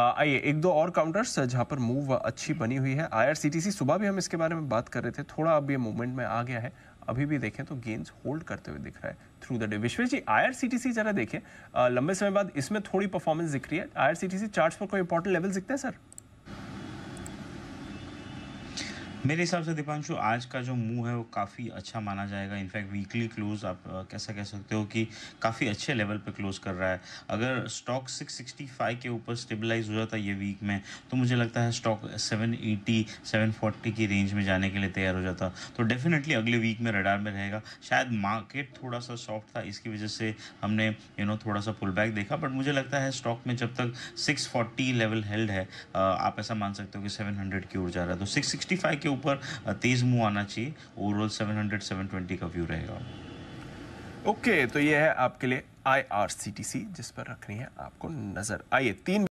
आइए एक दो और काउंटर्स जहां पर मूव अच्छी बनी हुई है आईआरसीटीसी सुबह भी हम इसके बारे में बात कर रहे थे थोड़ा अब ये मूवमेंट में आ गया है अभी भी देखें तो गेंस होल्ड करते हुए दिख रहा है through the day Vishwesh ji IRCTC जरा देखें लंबे समय बाद इसमें थोड़ी परफॉर्मेंस दिख रही है आईआरसीटीसी चार्ट्स पर कोई इंपॉर्टेंट लेवल दिखते हैं सर मेरे हिसाब से दीपांशु आज का जो मूव है वो काफ़ी अच्छा माना जाएगा इनफैक्ट वीकली क्लोज आप कैसा कह सकते हो कि काफ़ी अच्छे लेवल पे क्लोज कर रहा है अगर स्टॉक 665 के ऊपर स्टेबलाइज हो जाता है ये वीक में तो मुझे लगता है स्टॉक 780 740 की रेंज में जाने के लिए तैयार हो जाता तो डेफिनेटली अगले वीक में रडार में रहेगा शायद मार्केट थोड़ा सा सॉफ्ट था इसकी वजह से हमने यू नो थोड़ा सा पुल बैक देखा बट मुझे लगता है स्टॉक में जब तक सिक्स लेवल हेल्ड है आप ऐसा मान सकते हो कि सेवन की ओर जा रहा है तो सिक्स के ऊपर तेज़ मूव आना चाहिए ओवरऑल 700 720 का व्यू रहेगा ओके okay, तो ये है आपके लिए आई जिस पर रखनी है आपको नजर आइए तीन